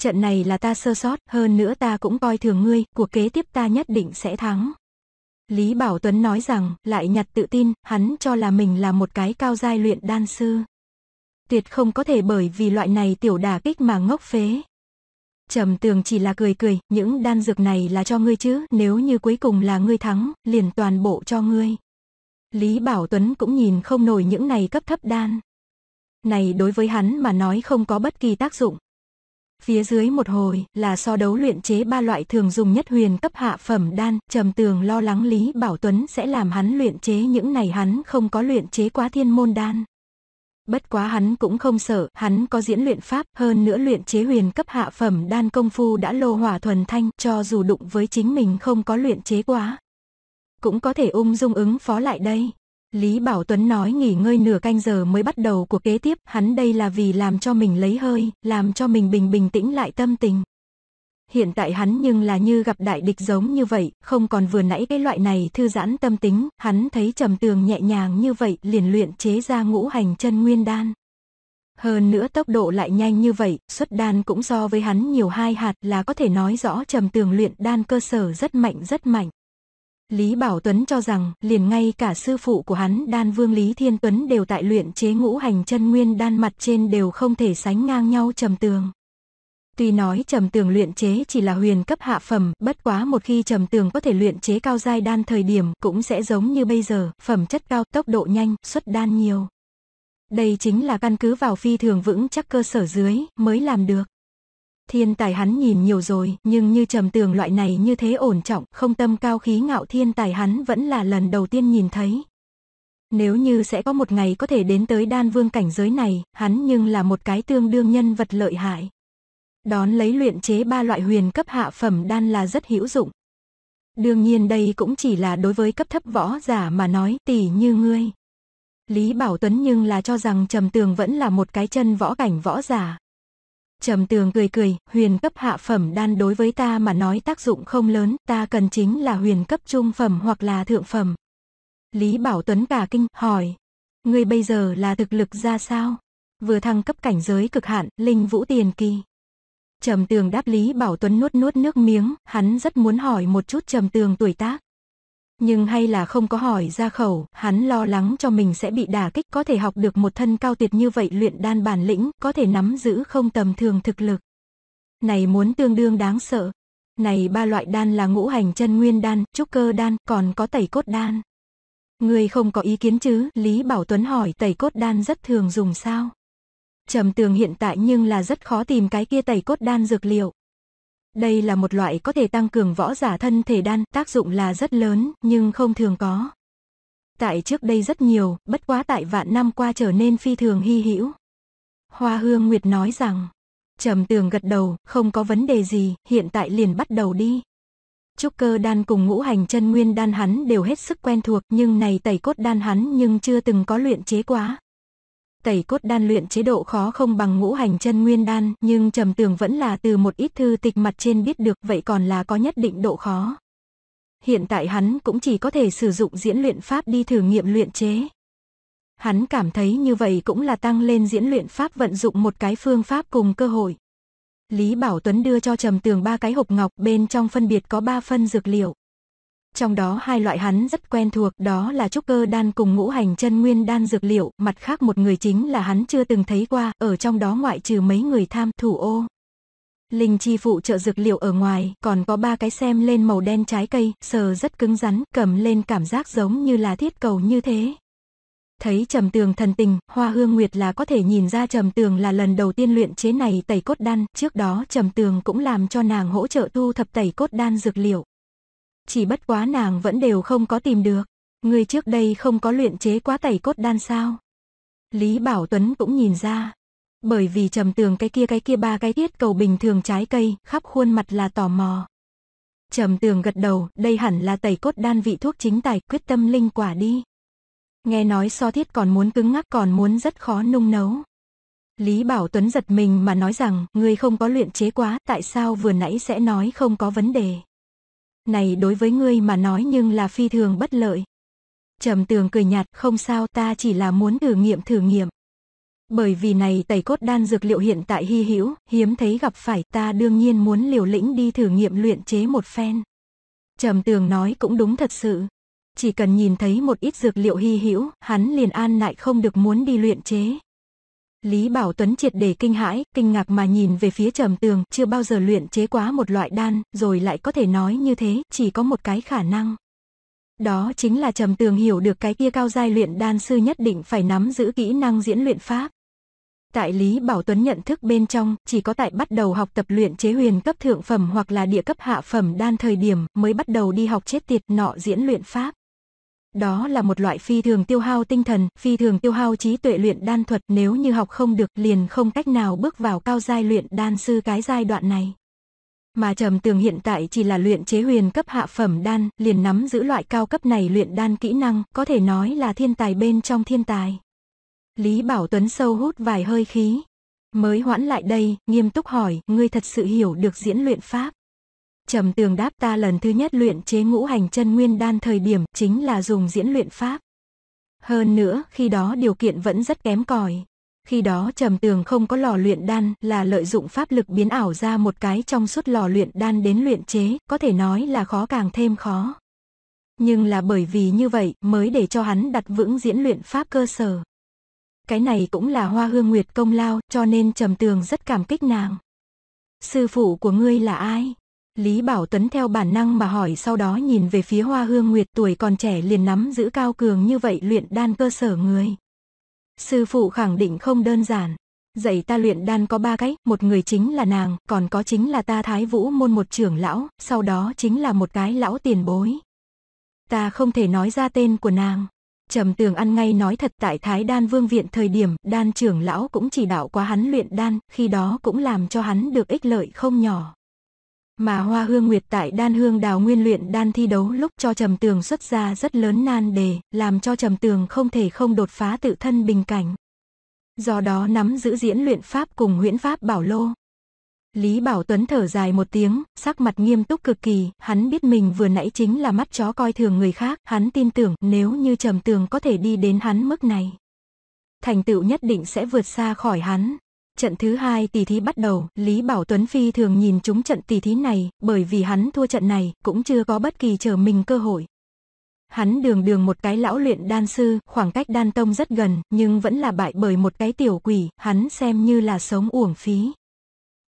A: Trận này là ta sơ sót, hơn nữa ta cũng coi thường ngươi, cuộc kế tiếp ta nhất định sẽ thắng. Lý Bảo Tuấn nói rằng, lại nhặt tự tin, hắn cho là mình là một cái cao giai luyện đan sư tuyệt không có thể bởi vì loại này tiểu đả kích mà ngốc phế. Trầm tường chỉ là cười cười, những đan dược này là cho ngươi chứ, nếu như cuối cùng là ngươi thắng, liền toàn bộ cho ngươi. Lý Bảo Tuấn cũng nhìn không nổi những này cấp thấp đan. Này đối với hắn mà nói không có bất kỳ tác dụng. Phía dưới một hồi là so đấu luyện chế ba loại thường dùng nhất huyền cấp hạ phẩm đan, trầm tường lo lắng Lý Bảo Tuấn sẽ làm hắn luyện chế những này hắn không có luyện chế quá thiên môn đan. Bất quá hắn cũng không sợ, hắn có diễn luyện pháp, hơn nữa luyện chế huyền cấp hạ phẩm đan công phu đã lô hỏa thuần thanh, cho dù đụng với chính mình không có luyện chế quá. Cũng có thể ung dung ứng phó lại đây. Lý Bảo Tuấn nói nghỉ ngơi nửa canh giờ mới bắt đầu cuộc kế tiếp, hắn đây là vì làm cho mình lấy hơi, làm cho mình bình bình tĩnh lại tâm tình hiện tại hắn nhưng là như gặp đại địch giống như vậy, không còn vừa nãy cái loại này thư giãn tâm tính, hắn thấy trầm tường nhẹ nhàng như vậy liền luyện chế ra ngũ hành chân nguyên đan. Hơn nữa tốc độ lại nhanh như vậy, xuất đan cũng so với hắn nhiều hai hạt là có thể nói rõ trầm tường luyện đan cơ sở rất mạnh rất mạnh. Lý Bảo Tuấn cho rằng liền ngay cả sư phụ của hắn đan vương Lý Thiên Tuấn đều tại luyện chế ngũ hành chân nguyên đan mặt trên đều không thể sánh ngang nhau trầm tường. Tuy nói trầm tường luyện chế chỉ là huyền cấp hạ phẩm, bất quá một khi trầm tường có thể luyện chế cao giai đan thời điểm cũng sẽ giống như bây giờ, phẩm chất cao, tốc độ nhanh, xuất đan nhiều. Đây chính là căn cứ vào phi thường vững chắc cơ sở dưới mới làm được. Thiên tài hắn nhìn nhiều rồi, nhưng như trầm tường loại này như thế ổn trọng, không tâm cao khí ngạo thiên tài hắn vẫn là lần đầu tiên nhìn thấy. Nếu như sẽ có một ngày có thể đến tới đan vương cảnh giới này, hắn nhưng là một cái tương đương nhân vật lợi hại. Đón lấy luyện chế ba loại huyền cấp hạ phẩm đan là rất hữu dụng. Đương nhiên đây cũng chỉ là đối với cấp thấp võ giả mà nói tỷ như ngươi. Lý Bảo Tuấn nhưng là cho rằng Trầm Tường vẫn là một cái chân võ cảnh võ giả. Trầm Tường cười cười, huyền cấp hạ phẩm đan đối với ta mà nói tác dụng không lớn, ta cần chính là huyền cấp trung phẩm hoặc là thượng phẩm. Lý Bảo Tuấn cả kinh, hỏi, ngươi bây giờ là thực lực ra sao? Vừa thăng cấp cảnh giới cực hạn, linh vũ tiền kỳ. Trầm tường đáp Lý Bảo Tuấn nuốt nuốt nước miếng, hắn rất muốn hỏi một chút trầm tường tuổi tác. Nhưng hay là không có hỏi ra khẩu, hắn lo lắng cho mình sẽ bị đả kích có thể học được một thân cao tuyệt như vậy luyện đan bản lĩnh, có thể nắm giữ không tầm thường thực lực. Này muốn tương đương đáng sợ. Này ba loại đan là ngũ hành chân nguyên đan, trúc cơ đan, còn có tẩy cốt đan. Người không có ý kiến chứ? Lý Bảo Tuấn hỏi tẩy cốt đan rất thường dùng sao? Trầm tường hiện tại nhưng là rất khó tìm cái kia tẩy cốt đan dược liệu. Đây là một loại có thể tăng cường võ giả thân thể đan, tác dụng là rất lớn, nhưng không thường có. Tại trước đây rất nhiều, bất quá tại vạn năm qua trở nên phi thường hy hữu. Hoa Hương Nguyệt nói rằng, Trầm tường gật đầu, không có vấn đề gì, hiện tại liền bắt đầu đi. Trúc cơ đan cùng ngũ hành chân nguyên đan hắn đều hết sức quen thuộc nhưng này tẩy cốt đan hắn nhưng chưa từng có luyện chế quá tẩy cốt đan luyện chế độ khó không bằng ngũ hành chân nguyên đan, nhưng trầm tường vẫn là từ một ít thư tịch mặt trên biết được vậy còn là có nhất định độ khó. Hiện tại hắn cũng chỉ có thể sử dụng diễn luyện pháp đi thử nghiệm luyện chế. Hắn cảm thấy như vậy cũng là tăng lên diễn luyện pháp vận dụng một cái phương pháp cùng cơ hội. Lý Bảo Tuấn đưa cho Trầm Tường ba cái hộp ngọc, bên trong phân biệt có ba phân dược liệu. Trong đó hai loại hắn rất quen thuộc đó là trúc cơ đan cùng ngũ hành chân nguyên đan dược liệu, mặt khác một người chính là hắn chưa từng thấy qua, ở trong đó ngoại trừ mấy người tham thủ ô. Linh chi phụ trợ dược liệu ở ngoài, còn có ba cái xem lên màu đen trái cây, sờ rất cứng rắn, cầm lên cảm giác giống như là thiết cầu như thế. Thấy trầm tường thần tình, hoa hương nguyệt là có thể nhìn ra trầm tường là lần đầu tiên luyện chế này tẩy cốt đan, trước đó trầm tường cũng làm cho nàng hỗ trợ thu thập tẩy cốt đan dược liệu chỉ bất quá nàng vẫn đều không có tìm được. Người trước đây không có luyện chế quá tẩy cốt đan sao? Lý Bảo Tuấn cũng nhìn ra. Bởi vì trầm tường cái kia cái kia ba cái tiết cầu bình thường trái cây, khắp khuôn mặt là tò mò. Trầm tường gật đầu, đây hẳn là tẩy cốt đan vị thuốc chính tài, quyết tâm linh quả đi. Nghe nói so thiết còn muốn cứng ngắc còn muốn rất khó nung nấu. Lý Bảo Tuấn giật mình mà nói rằng, người không có luyện chế quá, tại sao vừa nãy sẽ nói không có vấn đề này đối với ngươi mà nói nhưng là phi thường bất lợi. Trầm tường cười nhạt, không sao ta chỉ là muốn thử nghiệm thử nghiệm. Bởi vì này tẩy cốt đan dược liệu hiện tại hy hữu, hiếm thấy gặp phải ta đương nhiên muốn liều lĩnh đi thử nghiệm luyện chế một phen. Trầm tường nói cũng đúng thật sự. Chỉ cần nhìn thấy một ít dược liệu hy hữu, hắn liền an lại không được muốn đi luyện chế, Lý Bảo Tuấn triệt để kinh hãi, kinh ngạc mà nhìn về phía trầm tường, chưa bao giờ luyện chế quá một loại đan, rồi lại có thể nói như thế, chỉ có một cái khả năng. Đó chính là trầm tường hiểu được cái kia cao giai luyện đan sư nhất định phải nắm giữ kỹ năng diễn luyện pháp. Tại Lý Bảo Tuấn nhận thức bên trong, chỉ có tại bắt đầu học tập luyện chế huyền cấp thượng phẩm hoặc là địa cấp hạ phẩm đan thời điểm mới bắt đầu đi học chết tiệt nọ diễn luyện pháp. Đó là một loại phi thường tiêu hao tinh thần, phi thường tiêu hao trí tuệ luyện đan thuật nếu như học không được liền không cách nào bước vào cao giai luyện đan sư cái giai đoạn này. Mà trầm tường hiện tại chỉ là luyện chế huyền cấp hạ phẩm đan, liền nắm giữ loại cao cấp này luyện đan kỹ năng, có thể nói là thiên tài bên trong thiên tài. Lý Bảo Tuấn sâu hút vài hơi khí. Mới hoãn lại đây, nghiêm túc hỏi, ngươi thật sự hiểu được diễn luyện pháp. Trầm tường đáp ta lần thứ nhất luyện chế ngũ hành chân nguyên đan thời điểm chính là dùng diễn luyện pháp. Hơn nữa, khi đó điều kiện vẫn rất kém cỏi. Khi đó trầm tường không có lò luyện đan là lợi dụng pháp lực biến ảo ra một cái trong suốt lò luyện đan đến luyện chế, có thể nói là khó càng thêm khó. Nhưng là bởi vì như vậy mới để cho hắn đặt vững diễn luyện pháp cơ sở. Cái này cũng là hoa hương nguyệt công lao cho nên trầm tường rất cảm kích nàng. Sư phụ của ngươi là ai? Lý Bảo Tuấn theo bản năng mà hỏi sau đó nhìn về phía Hoa Hương Nguyệt tuổi còn trẻ liền nắm giữ cao cường như vậy luyện đan cơ sở người. Sư phụ khẳng định không đơn giản. Dạy ta luyện đan có ba cái, một người chính là nàng, còn có chính là ta Thái Vũ môn một trưởng lão, sau đó chính là một cái lão tiền bối. Ta không thể nói ra tên của nàng. Trầm tường ăn ngay nói thật tại Thái Đan Vương Viện thời điểm đan trưởng lão cũng chỉ đạo qua hắn luyện đan, khi đó cũng làm cho hắn được ích lợi không nhỏ mà Hoa Hương Nguyệt tại đan hương đào nguyên luyện đan thi đấu lúc cho Trầm Tường xuất ra rất lớn nan đề, làm cho Trầm Tường không thể không đột phá tự thân bình cảnh. Do đó nắm giữ diễn luyện pháp cùng huyễn pháp bảo lô. Lý Bảo Tuấn thở dài một tiếng, sắc mặt nghiêm túc cực kỳ, hắn biết mình vừa nãy chính là mắt chó coi thường người khác, hắn tin tưởng nếu như Trầm Tường có thể đi đến hắn mức này. Thành tựu nhất định sẽ vượt xa khỏi hắn, Trận thứ hai tỷ thí bắt đầu, Lý Bảo Tuấn phi thường nhìn chúng trận tỷ thí này, bởi vì hắn thua trận này, cũng chưa có bất kỳ chờ mình cơ hội. Hắn đường đường một cái lão luyện đan sư, khoảng cách đan tông rất gần, nhưng vẫn là bại bởi một cái tiểu quỷ, hắn xem như là sống uổng phí.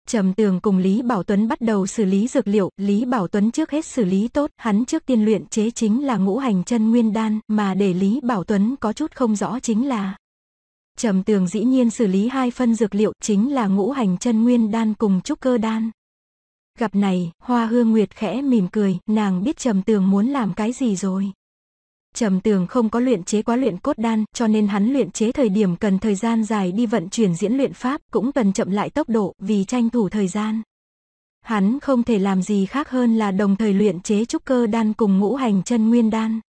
A: Trầm Tường cùng Lý Bảo Tuấn bắt đầu xử lý dược liệu, Lý Bảo Tuấn trước hết xử lý tốt, hắn trước tiên luyện chế chính là ngũ hành chân nguyên đan, mà để Lý Bảo Tuấn có chút không rõ chính là, Trầm tường dĩ nhiên xử lý hai phân dược liệu chính là ngũ hành chân nguyên đan cùng trúc cơ đan. Gặp này, hoa hương nguyệt khẽ mỉm cười, nàng biết trầm tường muốn làm cái gì rồi. Trầm tường không có luyện chế quá luyện cốt đan, cho nên hắn luyện chế thời điểm cần thời gian dài đi vận chuyển diễn luyện pháp, cũng cần chậm lại tốc độ, vì tranh thủ thời gian. Hắn không thể làm gì khác hơn là đồng thời luyện chế trúc cơ đan cùng ngũ hành chân nguyên đan.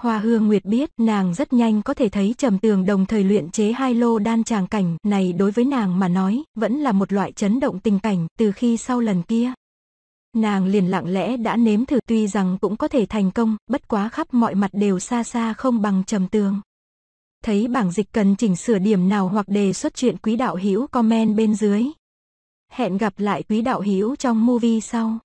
A: Hoa Hương Nguyệt biết nàng rất nhanh có thể thấy trầm tường đồng thời luyện chế hai lô đan tràng cảnh này đối với nàng mà nói vẫn là một loại chấn động tình cảnh từ khi sau lần kia. Nàng liền lặng lẽ đã nếm thử tuy rằng cũng có thể thành công, bất quá khắp mọi mặt đều xa xa không bằng trầm tường. Thấy bảng dịch cần chỉnh sửa điểm nào hoặc đề xuất chuyện quý đạo hữu comment bên dưới. Hẹn gặp lại quý đạo hữu trong movie sau.